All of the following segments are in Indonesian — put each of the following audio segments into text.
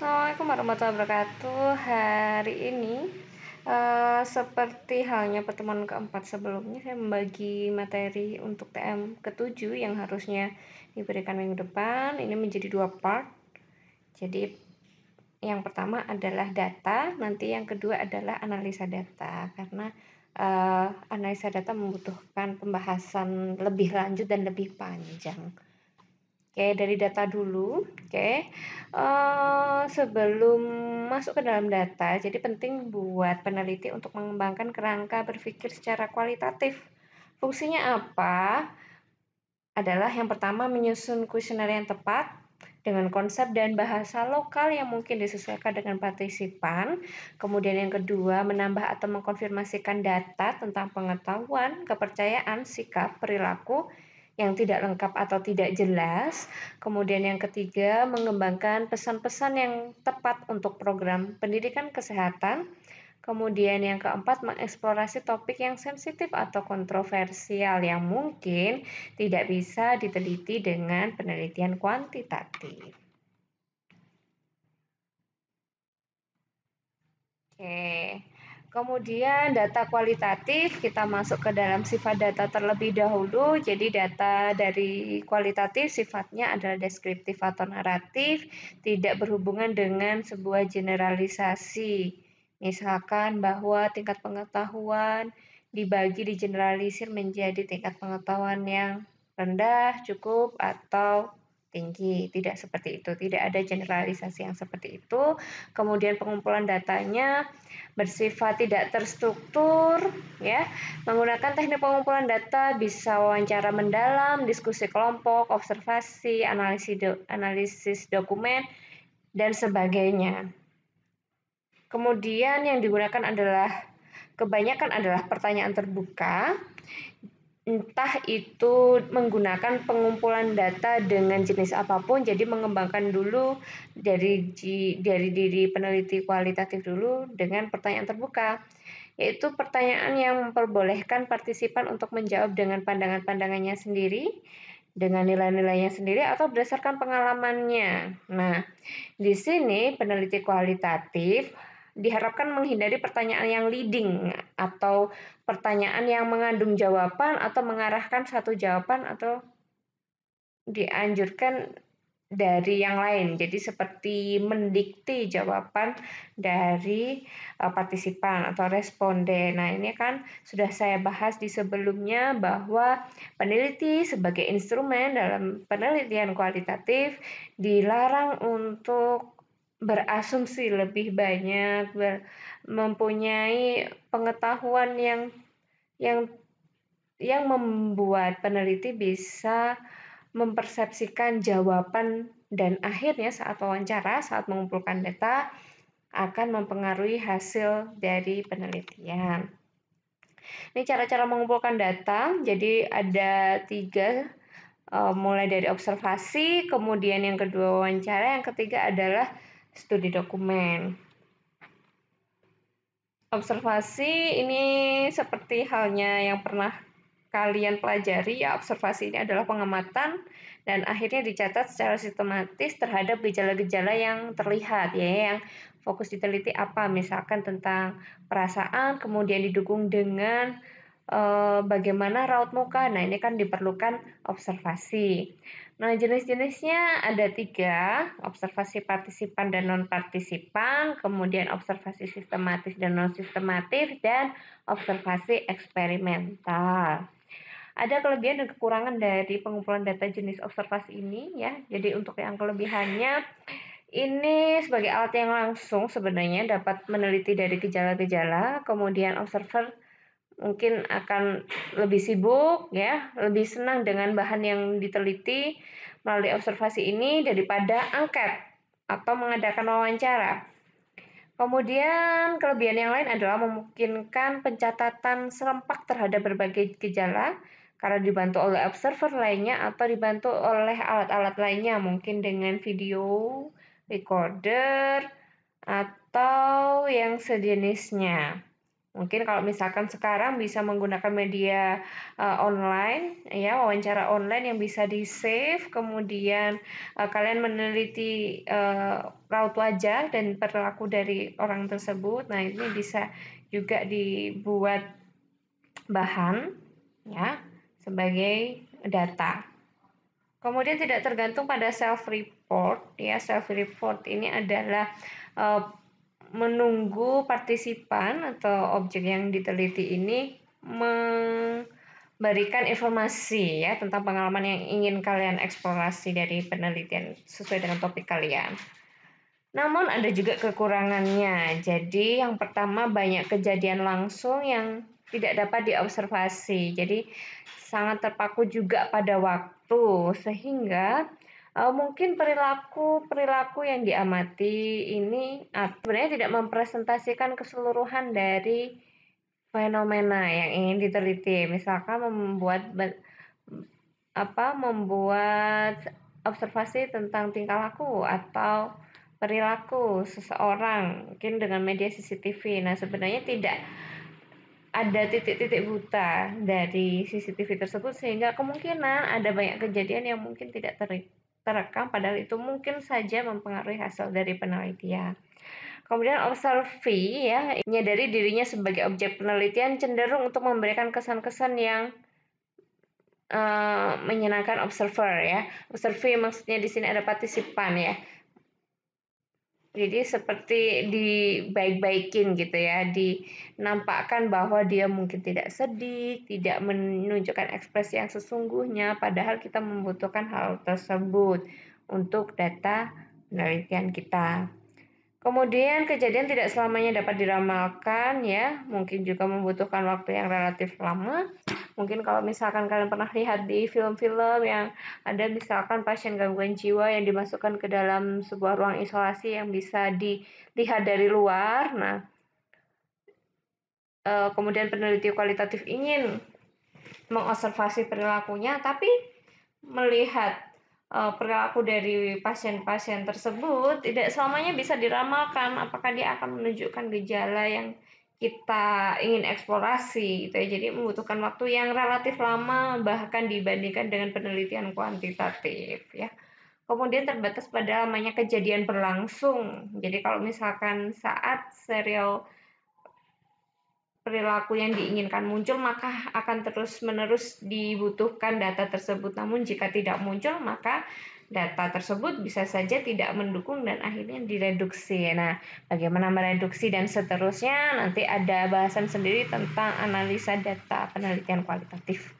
Assalamualaikum warahmatullahi wabarakatuh. Hari ini uh, seperti halnya pertemuan keempat sebelumnya saya membagi materi untuk TM ketujuh yang harusnya diberikan minggu depan. Ini menjadi dua part. Jadi yang pertama adalah data, nanti yang kedua adalah analisa data karena uh, analisa data membutuhkan pembahasan lebih lanjut dan lebih panjang. Oke, dari data dulu. Oke, uh, sebelum masuk ke dalam data, jadi penting buat peneliti untuk mengembangkan kerangka berpikir secara kualitatif. Fungsinya apa? Adalah yang pertama menyusun kuesioner yang tepat dengan konsep dan bahasa lokal yang mungkin disesuaikan dengan partisipan. Kemudian yang kedua, menambah atau mengkonfirmasikan data tentang pengetahuan, kepercayaan, sikap, perilaku, yang tidak lengkap atau tidak jelas. Kemudian yang ketiga, mengembangkan pesan-pesan yang tepat untuk program pendidikan kesehatan. Kemudian yang keempat, mengeksplorasi topik yang sensitif atau kontroversial yang mungkin tidak bisa diteliti dengan penelitian kuantitatif. Oke. Kemudian data kualitatif kita masuk ke dalam sifat data terlebih dahulu. Jadi data dari kualitatif sifatnya adalah deskriptif atau naratif, tidak berhubungan dengan sebuah generalisasi. Misalkan bahwa tingkat pengetahuan dibagi di generalisir menjadi tingkat pengetahuan yang rendah, cukup, atau tinggi. Tidak seperti itu, tidak ada generalisasi yang seperti itu. Kemudian pengumpulan datanya bersifat tidak terstruktur, ya. Menggunakan teknik pengumpulan data bisa wawancara mendalam, diskusi kelompok, observasi, analisis do analisis dokumen dan sebagainya. Kemudian yang digunakan adalah kebanyakan adalah pertanyaan terbuka entah itu menggunakan pengumpulan data dengan jenis apapun jadi mengembangkan dulu dari dari diri peneliti kualitatif dulu dengan pertanyaan terbuka yaitu pertanyaan yang memperbolehkan partisipan untuk menjawab dengan pandangan-pandangannya sendiri dengan nilai-nilainya sendiri atau berdasarkan pengalamannya. Nah, di sini peneliti kualitatif diharapkan menghindari pertanyaan yang leading atau pertanyaan yang mengandung jawaban atau mengarahkan satu jawaban atau dianjurkan dari yang lain. Jadi seperti mendikti jawaban dari uh, partisipan atau responden. Nah, ini kan sudah saya bahas di sebelumnya bahwa peneliti sebagai instrumen dalam penelitian kualitatif dilarang untuk berasumsi lebih banyak, ber, mempunyai pengetahuan yang yang yang membuat peneliti bisa mempersepsikan jawaban dan akhirnya saat wawancara, saat mengumpulkan data akan mempengaruhi hasil dari penelitian. Ini cara-cara mengumpulkan data. Jadi ada tiga, eh, mulai dari observasi, kemudian yang kedua wawancara, yang ketiga adalah studi dokumen. Observasi ini seperti halnya yang pernah kalian pelajari, ya observasi ini adalah pengamatan dan akhirnya dicatat secara sistematis terhadap gejala-gejala yang terlihat, ya yang fokus diteliti apa, misalkan tentang perasaan, kemudian didukung dengan e, bagaimana raut muka. Nah ini kan diperlukan observasi. Nah, jenis-jenisnya ada tiga, observasi partisipan dan non-partisipan, kemudian observasi sistematis dan non-sistematis, dan observasi eksperimental. Ada kelebihan dan kekurangan dari pengumpulan data jenis observasi ini ya. Jadi untuk yang kelebihannya ini sebagai alat yang langsung sebenarnya dapat meneliti dari gejala-gejala, kemudian observer mungkin akan lebih sibuk ya, lebih senang dengan bahan yang diteliti melalui observasi ini daripada angket atau mengadakan wawancara. Kemudian kelebihan yang lain adalah memungkinkan pencatatan serempak terhadap berbagai gejala karena dibantu oleh observer lainnya atau dibantu oleh alat-alat lainnya mungkin dengan video recorder atau yang sejenisnya. Mungkin kalau misalkan sekarang bisa menggunakan media uh, online, ya wawancara online yang bisa di save, kemudian uh, kalian meneliti uh, raut wajah dan perilaku dari orang tersebut. Nah ini bisa juga dibuat bahan, ya sebagai data. Kemudian tidak tergantung pada self report, ya self report ini adalah uh, menunggu partisipan atau objek yang diteliti ini memberikan informasi ya tentang pengalaman yang ingin kalian eksplorasi dari penelitian sesuai dengan topik kalian. Namun ada juga kekurangannya. Jadi yang pertama banyak kejadian langsung yang tidak dapat diobservasi. Jadi sangat terpaku juga pada waktu sehingga Uh, mungkin perilaku perilaku yang diamati ini ah, sebenarnya tidak mempresentasikan keseluruhan dari fenomena yang ingin diteliti. Misalkan membuat apa membuat observasi tentang tingkah laku atau perilaku seseorang mungkin dengan media CCTV. Nah, sebenarnya tidak ada titik-titik buta dari CCTV tersebut sehingga kemungkinan ada banyak kejadian yang mungkin tidak ter terekam padahal itu mungkin saja mempengaruhi hasil dari penelitian. Kemudian observi ya, menyadari dirinya sebagai objek penelitian cenderung untuk memberikan kesan-kesan yang uh, menyenangkan observer ya. Observi maksudnya di sini ada partisipan ya. Jadi seperti dibaik-baikin gitu ya, dinampakkan bahwa dia mungkin tidak sedih, tidak menunjukkan ekspresi yang sesungguhnya, padahal kita membutuhkan hal tersebut untuk data penelitian kita. Kemudian kejadian tidak selamanya dapat diramalkan ya, mungkin juga membutuhkan waktu yang relatif lama. Mungkin kalau misalkan kalian pernah lihat di film-film yang ada misalkan pasien gangguan jiwa yang dimasukkan ke dalam sebuah ruang isolasi yang bisa dilihat dari luar. Nah, eh, kemudian peneliti kualitatif ingin mengobservasi perilakunya tapi melihat uh, perilaku dari pasien-pasien tersebut tidak selamanya bisa diramalkan apakah dia akan menunjukkan gejala yang kita ingin eksplorasi gitu ya. Jadi membutuhkan waktu yang relatif lama bahkan dibandingkan dengan penelitian kuantitatif ya. Kemudian terbatas pada lamanya kejadian berlangsung. Jadi kalau misalkan saat serial perilaku yang diinginkan muncul, maka akan terus-menerus dibutuhkan data tersebut. Namun, jika tidak muncul, maka data tersebut bisa saja tidak mendukung dan akhirnya direduksi. Nah, bagaimana mereduksi dan seterusnya nanti ada bahasan sendiri tentang analisa data penelitian kualitatif.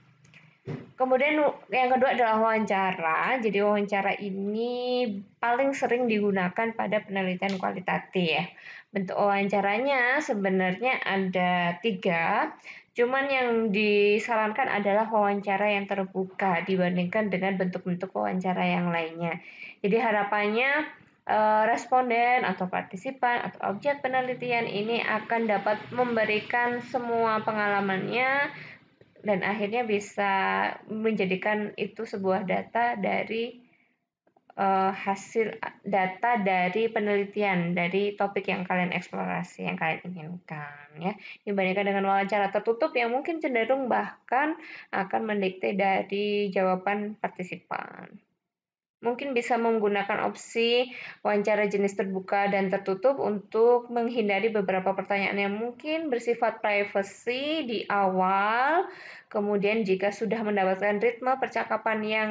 Kemudian yang kedua adalah wawancara. Jadi wawancara ini paling sering digunakan pada penelitian kualitatif. Bentuk wawancaranya sebenarnya ada tiga, cuman yang disarankan adalah wawancara yang terbuka dibandingkan dengan bentuk-bentuk wawancara yang lainnya. Jadi harapannya eh, responden atau partisipan atau objek penelitian ini akan dapat memberikan semua pengalamannya dan akhirnya bisa menjadikan itu sebuah data dari uh, hasil data dari penelitian dari topik yang kalian eksplorasi yang kalian inginkan ya dibandingkan dengan wawancara tertutup yang mungkin cenderung bahkan akan mendikte dari jawaban partisipan. Mungkin bisa menggunakan opsi wawancara jenis terbuka dan tertutup untuk menghindari beberapa pertanyaan yang mungkin bersifat privacy di awal. Kemudian jika sudah mendapatkan ritme percakapan yang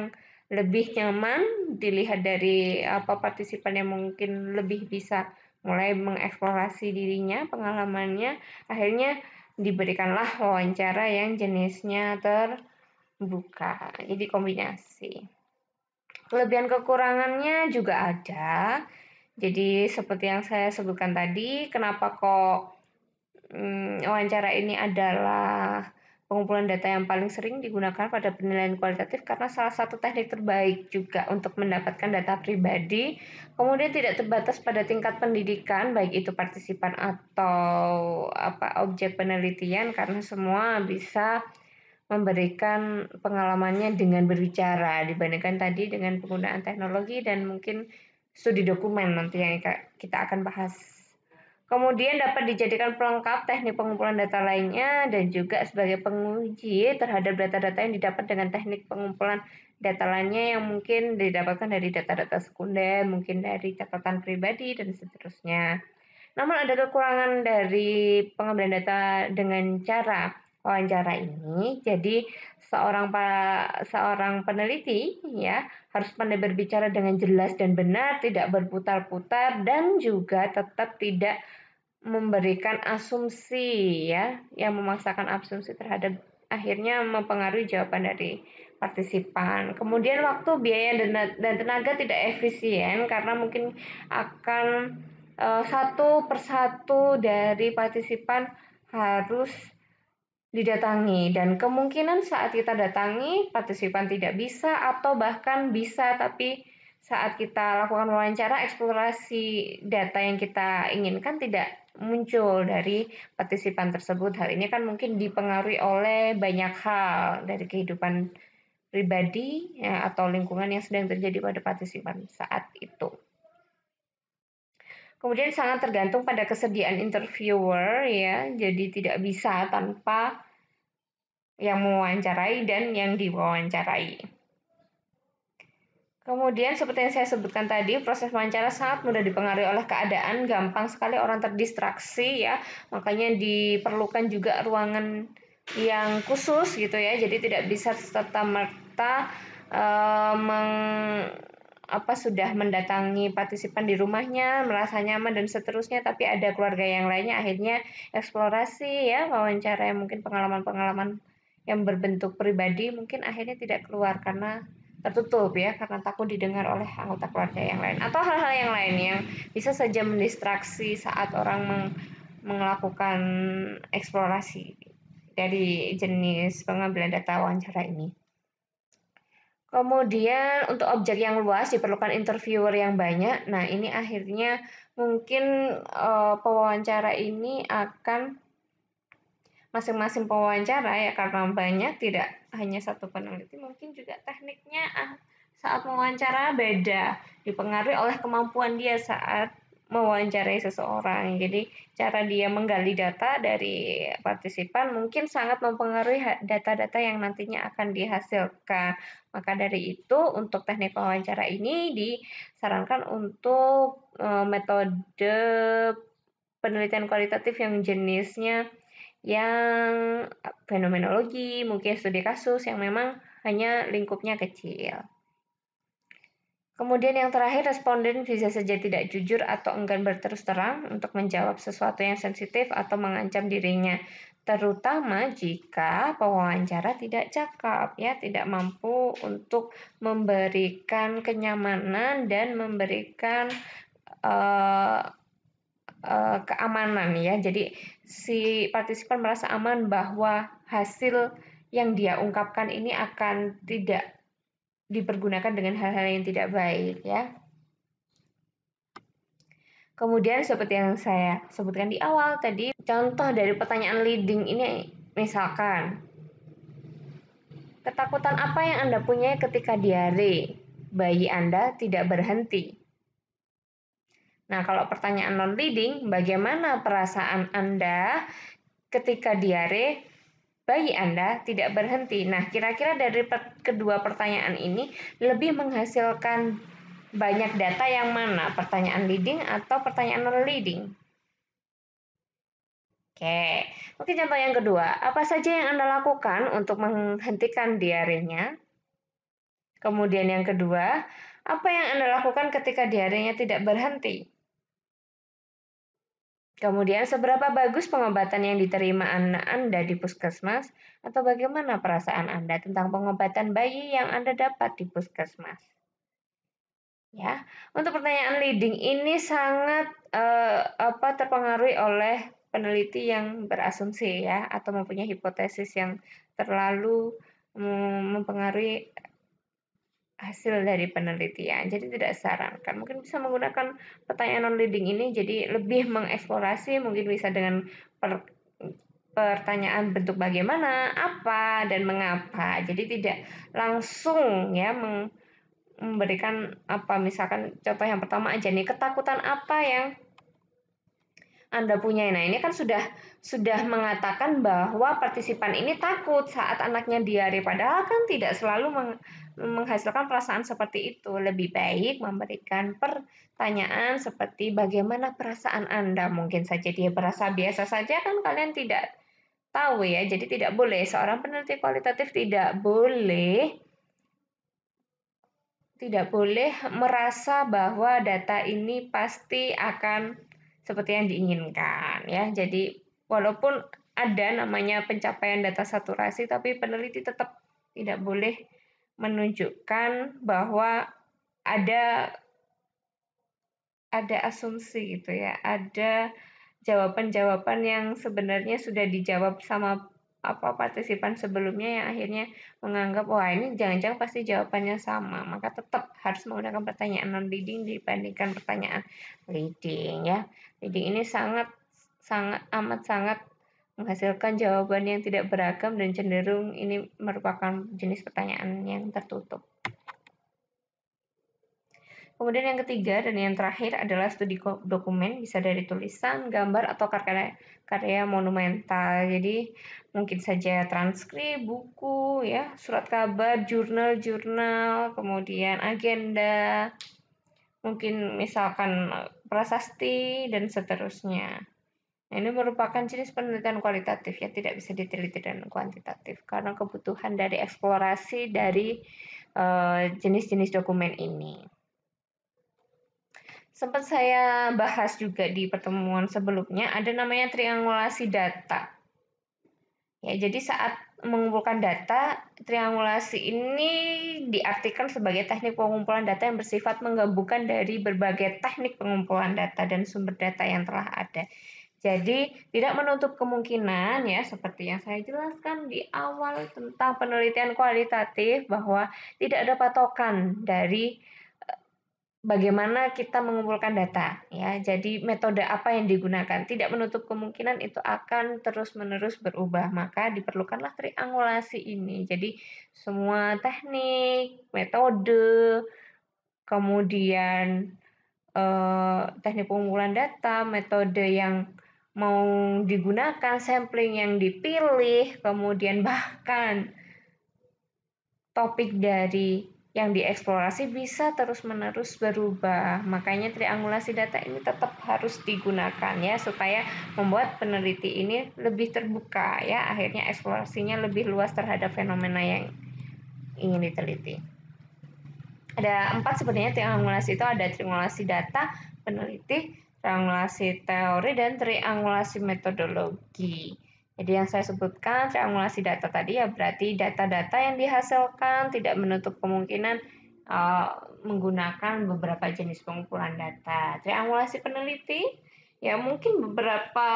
lebih nyaman dilihat dari apa partisipan yang mungkin lebih bisa mulai mengeksplorasi dirinya, pengalamannya, akhirnya diberikanlah wawancara yang jenisnya terbuka. Jadi kombinasi. Kelebihan kekurangannya juga ada. Jadi seperti yang saya sebutkan tadi, kenapa kok hmm, wawancara ini adalah Pengumpulan data yang paling sering digunakan pada penilaian kualitatif karena salah satu teknik terbaik juga untuk mendapatkan data pribadi. Kemudian tidak terbatas pada tingkat pendidikan, baik itu partisipan atau apa objek penelitian karena semua bisa memberikan pengalamannya dengan berbicara dibandingkan tadi dengan penggunaan teknologi dan mungkin studi dokumen nanti yang kita akan bahas Kemudian dapat dijadikan pelengkap teknik pengumpulan data lainnya dan juga sebagai penguji terhadap data-data yang didapat dengan teknik pengumpulan data lainnya yang mungkin didapatkan dari data-data sekunder, mungkin dari catatan pribadi dan seterusnya. Namun ada kekurangan dari pengambilan data dengan cara wawancara ini. Jadi seorang seorang peneliti ya harus pandai berbicara dengan jelas dan benar, tidak berputar-putar dan juga tetap tidak memberikan asumsi ya, yang memaksakan asumsi terhadap akhirnya mempengaruhi jawaban dari partisipan. Kemudian waktu, biaya dan tenaga tidak efisien karena mungkin akan uh, satu persatu dari partisipan harus didatangi dan kemungkinan saat kita datangi partisipan tidak bisa atau bahkan bisa tapi saat kita lakukan wawancara, eksplorasi data yang kita inginkan tidak muncul dari partisipan tersebut. Hal ini kan mungkin dipengaruhi oleh banyak hal dari kehidupan pribadi ya, atau lingkungan yang sedang terjadi pada partisipan saat itu. Kemudian sangat tergantung pada kesediaan interviewer ya, jadi tidak bisa tanpa yang mewawancarai dan yang diwawancarai. Kemudian seperti yang saya sebutkan tadi, proses wawancara sangat mudah dipengaruhi oleh keadaan, gampang sekali orang terdistraksi ya. Makanya diperlukan juga ruangan yang khusus gitu ya. Jadi tidak bisa serta merta eh, meng apa sudah mendatangi partisipan di rumahnya, merasa nyaman dan seterusnya, tapi ada keluarga yang lainnya akhirnya eksplorasi ya, wawancara yang mungkin pengalaman-pengalaman yang berbentuk pribadi mungkin akhirnya tidak keluar karena tertutup ya karena takut didengar oleh anggota keluarga yang lain atau hal-hal yang lain yang bisa saja mendistraksi saat orang meng melakukan eksplorasi dari jenis pengambilan data wawancara ini. Kemudian untuk objek yang luas diperlukan interviewer yang banyak. Nah, ini akhirnya mungkin e, pewawancara ini akan masing-masing pewawancara ya karena banyak tidak hanya satu peneliti mungkin juga tekniknya ah, saat mewawancara beda dipengaruhi oleh kemampuan dia saat mewawancarai seseorang jadi cara dia menggali data dari partisipan mungkin sangat mempengaruhi data-data yang nantinya akan dihasilkan maka dari itu untuk teknik wawancara ini disarankan untuk eh, metode penelitian kualitatif yang jenisnya yang ah, fenomenologi, mungkin studi kasus yang memang hanya lingkupnya kecil. Kemudian yang terakhir, responden bisa saja tidak jujur atau enggan berterus terang untuk menjawab sesuatu yang sensitif atau mengancam dirinya, terutama jika pewawancara tidak cakap, ya tidak mampu untuk memberikan kenyamanan dan memberikan uh, Eh, keamanan ya. Jadi si partisipan merasa aman bahwa hasil yang dia ungkapkan ini akan tidak dipergunakan dengan hal-hal yang tidak baik ya. Kemudian seperti yang saya sebutkan di awal tadi, contoh dari pertanyaan leading ini misalkan Ketakutan apa yang Anda punya ketika diare? Bayi Anda tidak berhenti. Nah, kalau pertanyaan non-leading, bagaimana perasaan Anda ketika diare bayi Anda tidak berhenti? Nah, kira-kira dari per kedua pertanyaan ini lebih menghasilkan banyak data yang mana? Pertanyaan leading atau pertanyaan non-leading? Oke, oke contoh yang kedua. Apa saja yang Anda lakukan untuk menghentikan diarenya? Kemudian yang kedua, apa yang Anda lakukan ketika diarenya tidak berhenti? Kemudian, seberapa bagus pengobatan yang diterima anak Anda di puskesmas, atau bagaimana perasaan Anda tentang pengobatan bayi yang Anda dapat di puskesmas? Ya, untuk pertanyaan leading ini sangat eh, apa terpengaruhi oleh peneliti yang berasumsi ya, atau mempunyai hipotesis yang terlalu mm, mempengaruhi hasil dari penelitian. Jadi tidak sarankan. Mungkin bisa menggunakan pertanyaan non leading ini jadi lebih mengeksplorasi mungkin bisa dengan per, pertanyaan bentuk bagaimana, apa dan mengapa. Jadi tidak langsung ya memberikan apa misalkan contoh yang pertama aja nih ketakutan apa yang anda punya. Nah, ini kan sudah sudah mengatakan bahwa partisipan ini takut saat anaknya diare padahal kan tidak selalu meng, menghasilkan perasaan seperti itu. Lebih baik memberikan pertanyaan seperti bagaimana perasaan Anda? Mungkin saja dia merasa biasa saja kan kalian tidak tahu ya. Jadi tidak boleh seorang peneliti kualitatif tidak boleh tidak boleh merasa bahwa data ini pasti akan seperti yang diinginkan ya. Jadi walaupun ada namanya pencapaian data saturasi tapi peneliti tetap tidak boleh menunjukkan bahwa ada ada asumsi gitu ya, ada jawaban-jawaban yang sebenarnya sudah dijawab sama apa partisipan sebelumnya yang akhirnya menganggap wah ini jangan-jangan pasti jawabannya sama maka tetap harus menggunakan pertanyaan non leading dibandingkan pertanyaan leading ya leading ini sangat sangat amat sangat menghasilkan jawaban yang tidak beragam dan cenderung ini merupakan jenis pertanyaan yang tertutup. Kemudian yang ketiga dan yang terakhir adalah studi dokumen, bisa dari tulisan, gambar, atau karya, karya monumental. Jadi mungkin saja transkrip, buku, ya, surat kabar, jurnal-jurnal, kemudian agenda, mungkin misalkan eh, prasasti, dan seterusnya. Nah, ini merupakan jenis penelitian kualitatif ya, tidak bisa diteliti dan kuantitatif karena kebutuhan dari eksplorasi dari eh, jenis-jenis uh, jenis -jenis dokumen ini sempat saya bahas juga di pertemuan sebelumnya ada namanya triangulasi data. Ya, jadi saat mengumpulkan data, triangulasi ini diartikan sebagai teknik pengumpulan data yang bersifat menggabungkan dari berbagai teknik pengumpulan data dan sumber data yang telah ada. Jadi, tidak menutup kemungkinan ya seperti yang saya jelaskan di awal tentang penelitian kualitatif bahwa tidak ada patokan dari bagaimana kita mengumpulkan data ya. Jadi metode apa yang digunakan tidak menutup kemungkinan itu akan terus-menerus berubah. Maka diperlukanlah triangulasi ini. Jadi semua teknik, metode, kemudian eh, teknik pengumpulan data, metode yang mau digunakan, sampling yang dipilih, kemudian bahkan topik dari yang dieksplorasi bisa terus-menerus berubah. Makanya triangulasi data ini tetap harus digunakan ya supaya membuat peneliti ini lebih terbuka ya, akhirnya eksplorasinya lebih luas terhadap fenomena yang ingin diteliti. Ada empat sebenarnya triangulasi itu ada triangulasi data, peneliti, triangulasi teori dan triangulasi metodologi. Jadi yang saya sebutkan triangulasi data tadi ya berarti data-data yang dihasilkan tidak menutup kemungkinan uh, menggunakan beberapa jenis pengumpulan data. Triangulasi peneliti ya mungkin beberapa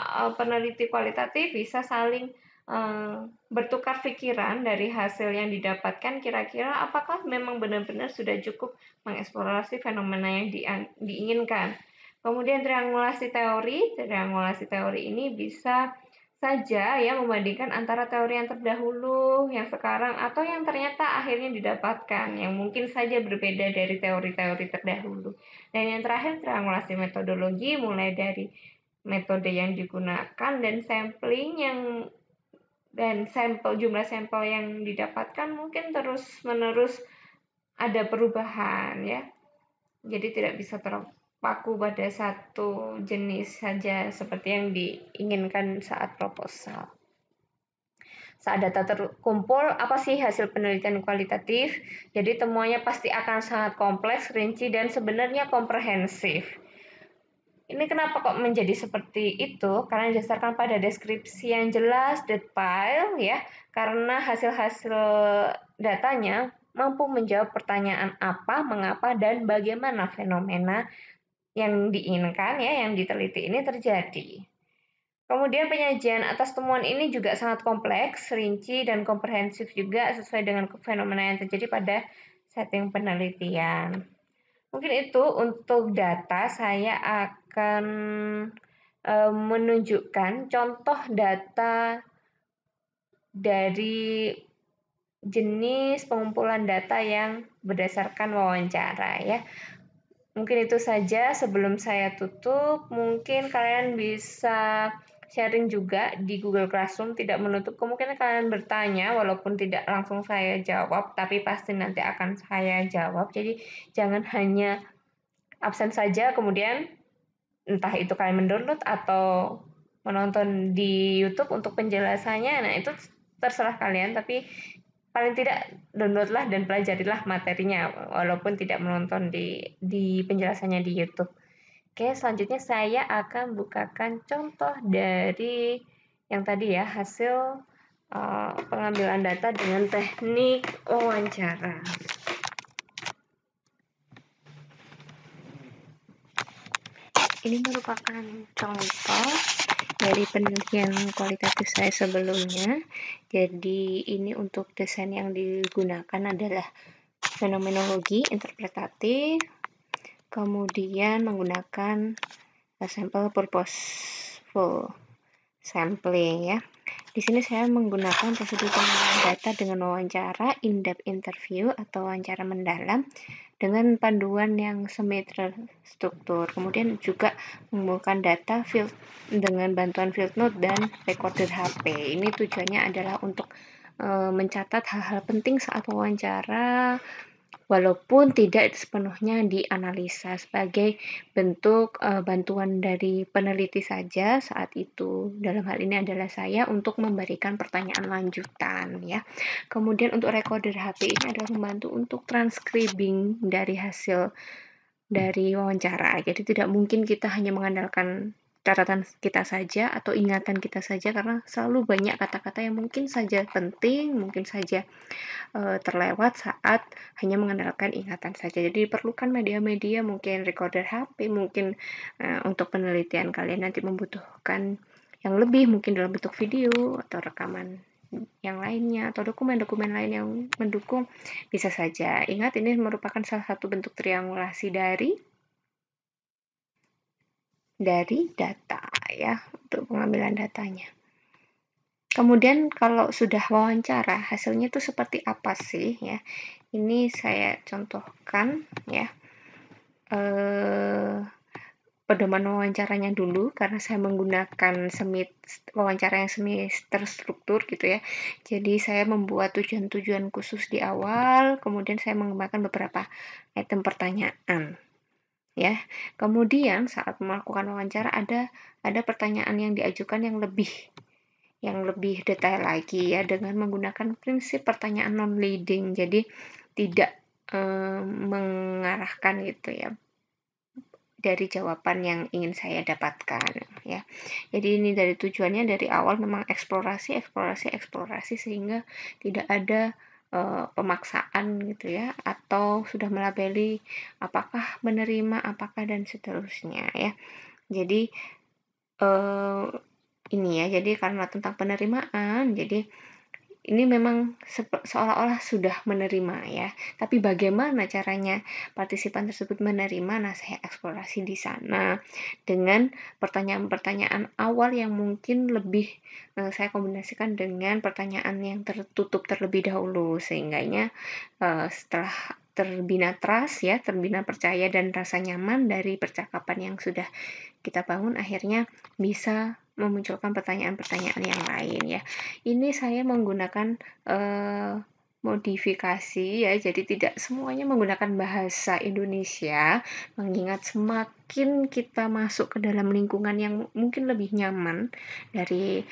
uh, peneliti kualitatif bisa saling uh, bertukar pikiran dari hasil yang didapatkan kira-kira apakah memang benar-benar sudah cukup mengeksplorasi fenomena yang di, diinginkan. Kemudian triangulasi teori, triangulasi teori ini bisa saja ya membandingkan antara teori yang terdahulu, yang sekarang, atau yang ternyata akhirnya didapatkan, yang mungkin saja berbeda dari teori-teori terdahulu. Dan yang terakhir, triangulasi metodologi mulai dari metode yang digunakan dan sampling yang dan sampel jumlah sampel yang didapatkan mungkin terus menerus ada perubahan ya. Jadi tidak bisa terlalu paku pada satu jenis saja seperti yang diinginkan saat proposal. Saat data terkumpul, apa sih hasil penelitian kualitatif? Jadi temuannya pasti akan sangat kompleks, rinci, dan sebenarnya komprehensif. Ini kenapa kok menjadi seperti itu? Karena didasarkan pada deskripsi yang jelas, detail, ya. Karena hasil-hasil datanya mampu menjawab pertanyaan apa, mengapa, dan bagaimana fenomena yang diinginkan ya, yang diteliti ini terjadi. Kemudian penyajian atas temuan ini juga sangat kompleks, rinci, dan komprehensif juga sesuai dengan fenomena yang terjadi pada setting penelitian. Mungkin itu untuk data saya akan e, menunjukkan contoh data dari jenis pengumpulan data yang berdasarkan wawancara ya. Mungkin itu saja sebelum saya tutup. Mungkin kalian bisa sharing juga di Google Classroom tidak menutup kemungkinan kalian bertanya walaupun tidak langsung saya jawab tapi pasti nanti akan saya jawab jadi jangan hanya absen saja kemudian entah itu kalian mendownload atau menonton di YouTube untuk penjelasannya nah itu terserah kalian tapi paling tidak downloadlah dan pelajarilah materinya walaupun tidak menonton di di penjelasannya di YouTube. Oke, selanjutnya saya akan bukakan contoh dari yang tadi ya hasil uh, pengambilan data dengan teknik wawancara. Ini merupakan contoh dari penelitian kualitatif saya sebelumnya. Jadi ini untuk desain yang digunakan adalah fenomenologi interpretatif, kemudian menggunakan sampel purposeful sampling ya. Di sini saya menggunakan prosedur pengumpulan data dengan wawancara, in-depth interview atau wawancara mendalam, dengan panduan yang terstruktur. Kemudian juga mengumpulkan data field dengan bantuan field note dan recorder HP. Ini tujuannya adalah untuk e, mencatat hal-hal penting saat wawancara, walaupun tidak sepenuhnya dianalisa sebagai bentuk e, bantuan dari peneliti saja saat itu. Dalam hal ini adalah saya untuk memberikan pertanyaan lanjutan ya. Kemudian untuk recorder HP ini adalah membantu untuk transcribing dari hasil dari wawancara. Jadi tidak mungkin kita hanya mengandalkan catatan kita saja atau ingatan kita saja karena selalu banyak kata-kata yang mungkin saja penting, mungkin saja e, terlewat saat hanya mengandalkan ingatan saja. Jadi diperlukan media-media mungkin recorder HP, mungkin e, untuk penelitian kalian nanti membutuhkan yang lebih mungkin dalam bentuk video atau rekaman yang lainnya atau dokumen-dokumen lain yang mendukung bisa saja. Ingat ini merupakan salah satu bentuk triangulasi dari dari data ya untuk pengambilan datanya. Kemudian kalau sudah wawancara hasilnya itu seperti apa sih ya? Ini saya contohkan ya. Eh, pedoman wawancaranya dulu karena saya menggunakan semit wawancara yang semi terstruktur gitu ya. Jadi saya membuat tujuan-tujuan khusus di awal, kemudian saya mengembangkan beberapa item pertanyaan ya. Kemudian saat melakukan wawancara ada ada pertanyaan yang diajukan yang lebih yang lebih detail lagi ya dengan menggunakan prinsip pertanyaan non leading. Jadi tidak eh, mengarahkan gitu ya dari jawaban yang ingin saya dapatkan ya. Jadi ini dari tujuannya dari awal memang eksplorasi, eksplorasi, eksplorasi sehingga tidak ada Eh, pemaksaan gitu ya atau sudah melabeli apakah menerima apakah dan seterusnya ya jadi eh, ini ya jadi karena tentang penerimaan jadi ini memang seolah-olah sudah menerima ya. Tapi bagaimana caranya partisipan tersebut menerima nasihat eksplorasi di sana dengan pertanyaan-pertanyaan awal yang mungkin lebih eh, saya kombinasikan dengan pertanyaan yang tertutup terlebih dahulu sehingganya eh, setelah terbina trust ya, terbina percaya dan rasa nyaman dari percakapan yang sudah kita bangun akhirnya bisa memunculkan pertanyaan-pertanyaan yang lain ya. Ini saya menggunakan eh, modifikasi ya, jadi tidak semuanya menggunakan bahasa Indonesia, mengingat semakin kita masuk ke dalam lingkungan yang mungkin lebih nyaman dari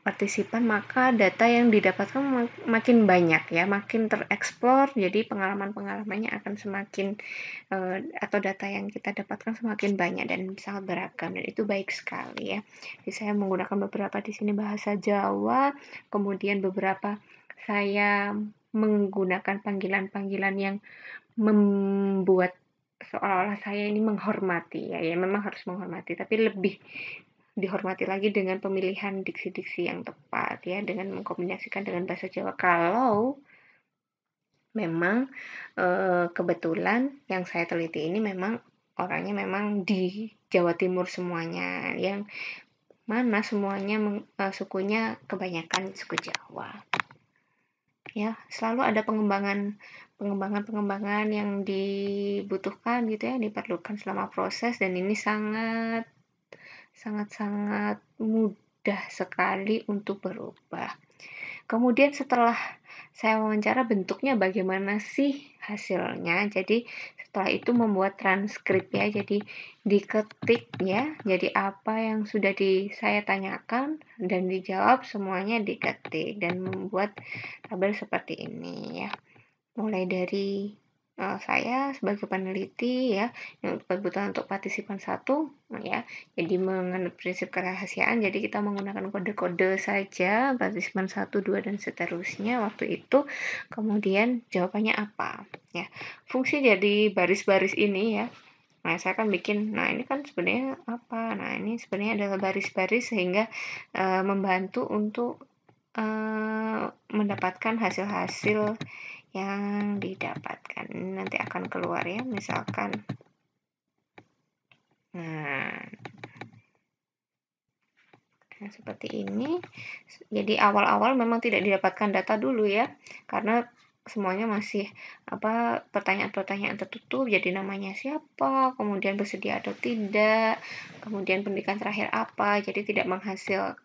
partisipan maka data yang didapatkan makin banyak ya makin tereksplor jadi pengalaman pengalamannya akan semakin uh, atau data yang kita dapatkan semakin banyak dan sangat beragam dan itu baik sekali ya jadi saya menggunakan beberapa di sini bahasa Jawa kemudian beberapa saya menggunakan panggilan-panggilan yang membuat seolah-olah saya ini menghormati ya ya memang harus menghormati tapi lebih dihormati lagi dengan pemilihan diksi-diksi yang tepat ya dengan mengkombinasikan dengan bahasa Jawa kalau memang e, kebetulan yang saya teliti ini memang orangnya memang di Jawa Timur semuanya yang mana semuanya meng, e, sukunya kebanyakan suku Jawa ya selalu ada pengembangan pengembangan pengembangan yang dibutuhkan gitu ya diperlukan selama proses dan ini sangat sangat-sangat mudah sekali untuk berubah. Kemudian setelah saya wawancara bentuknya bagaimana sih hasilnya. Jadi setelah itu membuat transkrip ya. Jadi diketik ya. Jadi apa yang sudah di saya tanyakan dan dijawab semuanya diketik dan membuat tabel seperti ini ya. Mulai dari Eh, saya sebagai peneliti ya yang kebetulan untuk partisipan satu ya jadi mengenai prinsip kerahasiaan jadi kita menggunakan kode-kode saja partisipan satu dua dan seterusnya waktu itu kemudian jawabannya apa ya fungsi dari baris-baris ini ya Nah, saya akan bikin, nah ini kan sebenarnya apa? Nah, ini sebenarnya adalah baris-baris sehingga e, membantu untuk e, mendapatkan hasil-hasil yang didapatkan nanti akan keluar ya misalkan nah Nah, seperti ini. Jadi awal-awal memang tidak didapatkan data dulu ya, karena semuanya masih apa pertanyaan-pertanyaan tertutup. Jadi namanya siapa, kemudian bersedia atau tidak, kemudian pendidikan terakhir apa. Jadi tidak menghasilkan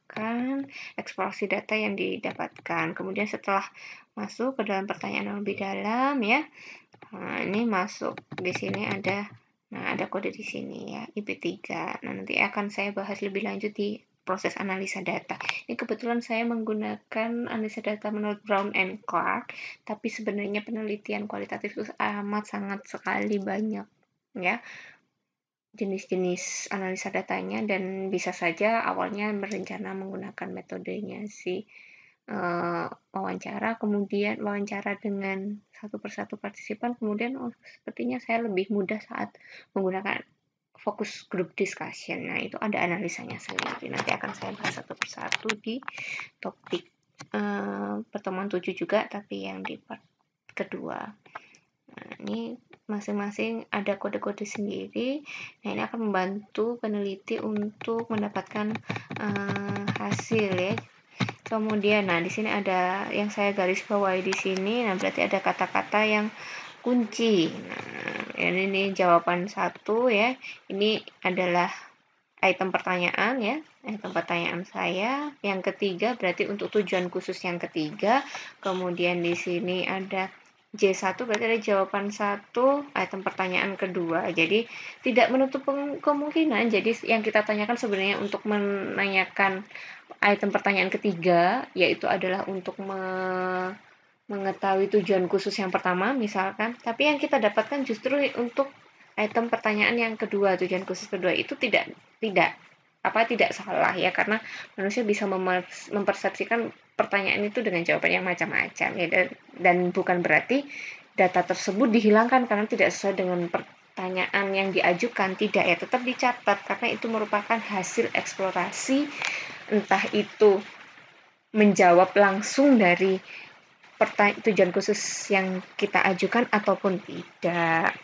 dengan eksplorasi data yang didapatkan. Kemudian setelah masuk ke dalam pertanyaan yang lebih dalam ya. Nah, ini masuk di sini ada nah ada kode di sini ya IP3. Nah, nanti akan saya bahas lebih lanjut di proses analisa data. Ini kebetulan saya menggunakan analisa data menurut Brown and Clark, tapi sebenarnya penelitian kualitatif itu amat sangat sekali banyak ya jenis-jenis analisa datanya dan bisa saja awalnya berencana menggunakan metodenya si uh, wawancara, kemudian wawancara dengan satu persatu partisipan, kemudian oh, sepertinya saya lebih mudah saat menggunakan fokus group discussion. Nah, itu ada analisanya sendiri. Nanti akan saya bahas satu persatu di topik uh, pertemuan 7 juga, tapi yang di part kedua ini masing-masing ada kode-kode sendiri. Nah, ini akan membantu peneliti untuk mendapatkan uh, hasil ya. Kemudian, nah di sini ada yang saya garis bawahi di sini, nah berarti ada kata-kata yang kunci. Nah, ini, ini jawaban satu ya. Ini adalah item pertanyaan ya item pertanyaan saya yang ketiga berarti untuk tujuan khusus yang ketiga kemudian di sini ada J1 berarti ada jawaban satu item eh, pertanyaan kedua. Jadi tidak menutup kemungkinan. Jadi yang kita tanyakan sebenarnya untuk menanyakan item pertanyaan ketiga yaitu adalah untuk me mengetahui tujuan khusus yang pertama misalkan, tapi yang kita dapatkan justru untuk item pertanyaan yang kedua, tujuan khusus kedua itu tidak tidak apa tidak salah ya karena manusia bisa mempersepsikan pertanyaan itu dengan jawaban yang macam-macam ya dan, dan bukan berarti data tersebut dihilangkan karena tidak sesuai dengan pertanyaan yang diajukan tidak ya tetap dicatat karena itu merupakan hasil eksplorasi entah itu menjawab langsung dari pertanyaan tujuan khusus yang kita ajukan ataupun tidak.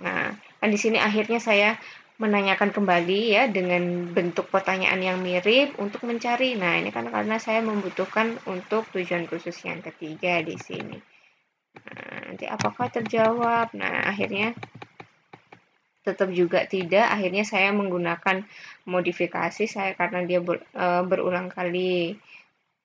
Nah, kan di sini akhirnya saya menanyakan kembali ya dengan bentuk pertanyaan yang mirip untuk mencari. Nah, ini kan karena saya membutuhkan untuk tujuan khusus yang ketiga di sini. Nah, nanti apakah terjawab? Nah, akhirnya tetap juga tidak. Akhirnya saya menggunakan modifikasi saya karena dia ber, e, berulang kali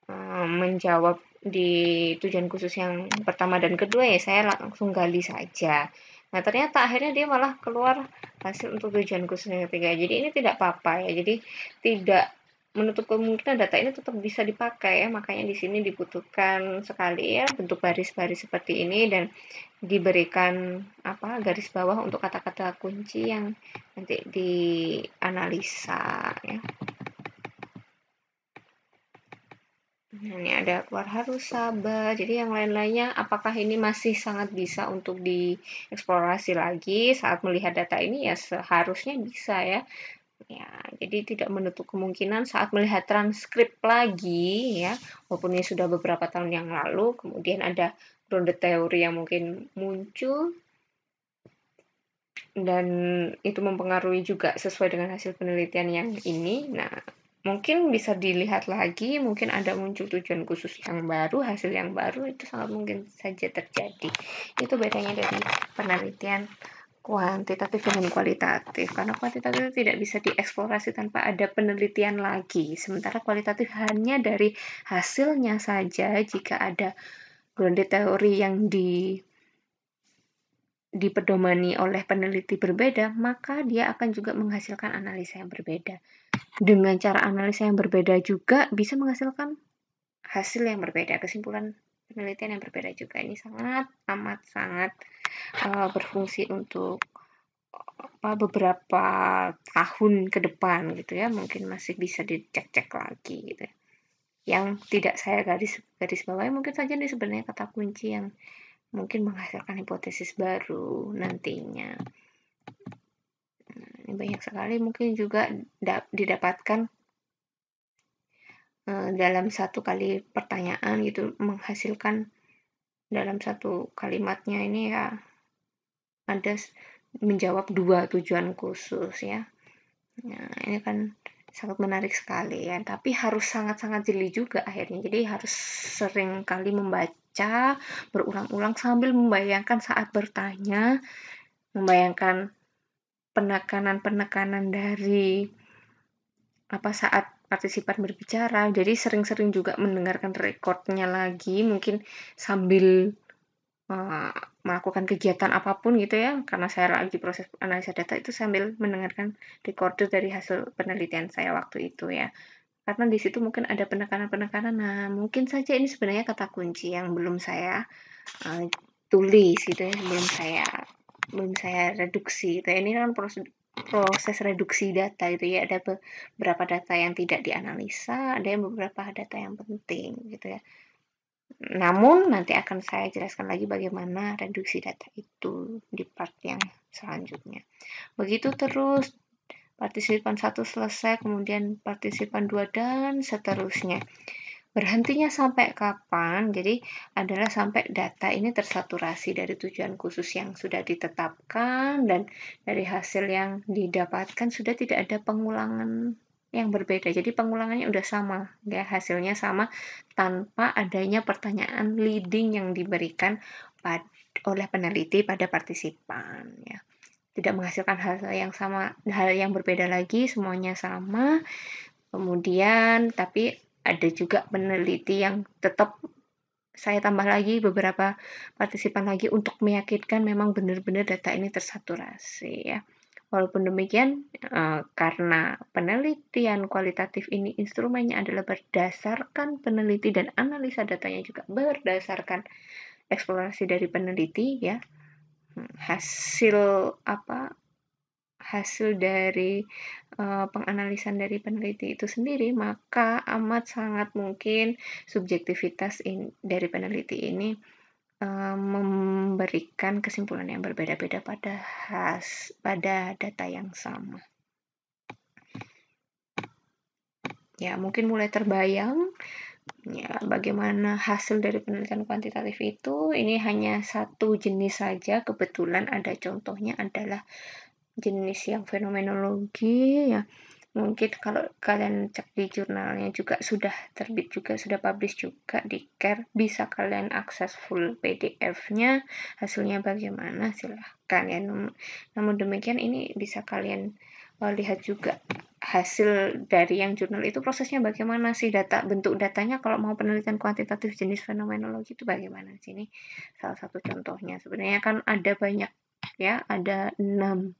e, menjawab di tujuan khusus yang pertama dan kedua ya saya langsung gali saja. Nah, ternyata akhirnya dia malah keluar hasil untuk tujuan khusus yang ketiga. Jadi ini tidak apa-apa ya. Jadi tidak menutup kemungkinan data ini tetap bisa dipakai ya. Makanya di sini dibutuhkan sekali ya bentuk baris-baris seperti ini dan diberikan apa garis bawah untuk kata-kata kunci yang nanti dianalisa ya. Ini ada keluar harus sabar. Jadi yang lain-lainnya, apakah ini masih sangat bisa untuk dieksplorasi lagi saat melihat data ini? Ya seharusnya bisa ya. Ya, jadi tidak menutup kemungkinan saat melihat transkrip lagi ya, walaupun ini sudah beberapa tahun yang lalu, kemudian ada ronde teori yang mungkin muncul dan itu mempengaruhi juga sesuai dengan hasil penelitian yang ini. Nah, mungkin bisa dilihat lagi, mungkin ada muncul tujuan khusus yang baru, hasil yang baru itu sangat mungkin saja terjadi. Itu bedanya dari penelitian kuantitatif dengan kualitatif. Karena kuantitatif tidak bisa dieksplorasi tanpa ada penelitian lagi. Sementara kualitatif hanya dari hasilnya saja jika ada grounded teori yang di dipedomani oleh peneliti berbeda, maka dia akan juga menghasilkan analisa yang berbeda dengan cara analisa yang berbeda juga bisa menghasilkan hasil yang berbeda, kesimpulan penelitian yang berbeda juga. Ini sangat amat sangat uh, berfungsi untuk apa beberapa tahun ke depan gitu ya, mungkin masih bisa dicek-cek lagi gitu. Ya. Yang tidak saya garis garis bawahi mungkin saja ini sebenarnya kata kunci yang mungkin menghasilkan hipotesis baru nantinya banyak sekali mungkin juga didapatkan eh, dalam satu kali pertanyaan gitu menghasilkan dalam satu kalimatnya ini ya ada menjawab dua tujuan khusus ya nah ini kan sangat menarik sekali ya tapi harus sangat-sangat jeli juga akhirnya jadi harus sering kali membaca berulang-ulang sambil membayangkan saat bertanya membayangkan penekanan-penekanan dari apa saat partisipan berbicara. Jadi sering-sering juga mendengarkan rekornya lagi, mungkin sambil uh, melakukan kegiatan apapun gitu ya, karena saya lagi proses analisa data itu sambil mendengarkan recorder dari hasil penelitian saya waktu itu ya. Karena di situ mungkin ada penekanan-penekanan. Nah, mungkin saja ini sebenarnya kata kunci yang belum saya uh, tulis gitu ya, belum saya belum saya reduksi gitu ini kan proses reduksi data itu ya ada beberapa data yang tidak dianalisa ada yang beberapa data yang penting gitu ya namun nanti akan saya jelaskan lagi bagaimana reduksi data itu di part yang selanjutnya begitu terus partisipan satu selesai kemudian partisipan dua dan seterusnya Berhentinya sampai kapan? Jadi adalah sampai data ini tersaturasi dari tujuan khusus yang sudah ditetapkan dan dari hasil yang didapatkan sudah tidak ada pengulangan yang berbeda. Jadi pengulangannya udah sama, ya hasilnya sama tanpa adanya pertanyaan leading yang diberikan oleh peneliti pada partisipan ya. Tidak menghasilkan hal yang sama, hal yang berbeda lagi, semuanya sama. Kemudian tapi ada juga peneliti yang tetap saya tambah lagi beberapa partisipan lagi untuk meyakinkan memang benar-benar data ini tersaturasi ya. Walaupun demikian, eh, karena penelitian kualitatif ini instrumennya adalah berdasarkan peneliti dan analisa datanya juga berdasarkan eksplorasi dari peneliti ya hmm, hasil apa hasil dari uh, penganalisan dari peneliti itu sendiri, maka amat sangat mungkin subjektivitas in, dari peneliti ini uh, memberikan kesimpulan yang berbeda-beda pada has pada data yang sama. Ya, mungkin mulai terbayang ya bagaimana hasil dari penelitian kuantitatif itu ini hanya satu jenis saja kebetulan ada contohnya adalah jenis yang fenomenologi ya mungkin kalau kalian cek di jurnalnya juga sudah terbit juga sudah publish juga di care bisa kalian akses full PDF-nya hasilnya bagaimana silahkan ya namun demikian ini bisa kalian eh, lihat juga hasil dari yang jurnal itu prosesnya bagaimana sih data bentuk datanya kalau mau penelitian kuantitatif jenis fenomenologi itu bagaimana sih ini salah satu contohnya sebenarnya kan ada banyak ya ada enam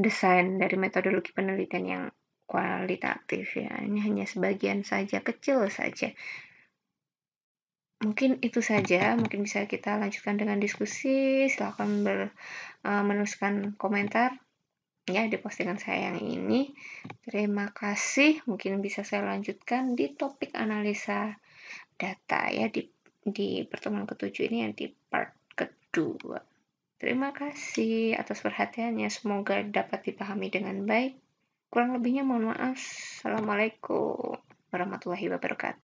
desain dari metodologi penelitian yang kualitatif ya. Ini hanya sebagian saja, kecil saja. Mungkin itu saja, mungkin bisa kita lanjutkan dengan diskusi. silahkan ber, e, menuliskan komentar ya di postingan saya yang ini. Terima kasih. Mungkin bisa saya lanjutkan di topik analisa data ya di di pertemuan ketujuh ini yang di part kedua. Terima kasih atas perhatiannya. Semoga dapat dipahami dengan baik. Kurang lebihnya mohon maaf. Assalamualaikum warahmatullahi wabarakatuh.